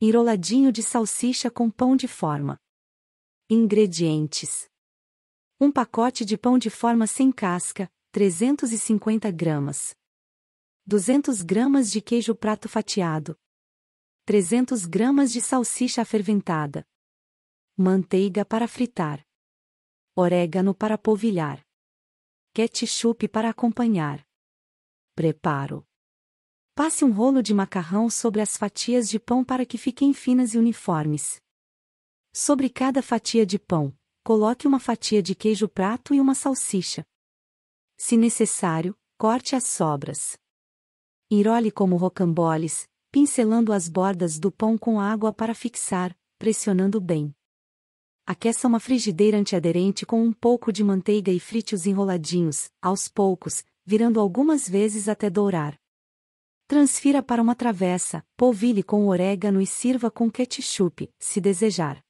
Enroladinho de salsicha com pão de forma. Ingredientes: Um pacote de pão de forma sem casca, 350 gramas. 200 gramas de queijo prato fatiado. 300 gramas de salsicha ferventada. Manteiga para fritar. Orégano para polvilhar. Ketchup para acompanhar. Preparo. Passe um rolo de macarrão sobre as fatias de pão para que fiquem finas e uniformes. Sobre cada fatia de pão, coloque uma fatia de queijo prato e uma salsicha. Se necessário, corte as sobras. Enrole como rocamboles, pincelando as bordas do pão com água para fixar, pressionando bem. Aqueça uma frigideira antiaderente com um pouco de manteiga e frite os enroladinhos, aos poucos, virando algumas vezes até dourar. Transfira para uma travessa, polvilhe com orégano e sirva com ketchup, se desejar.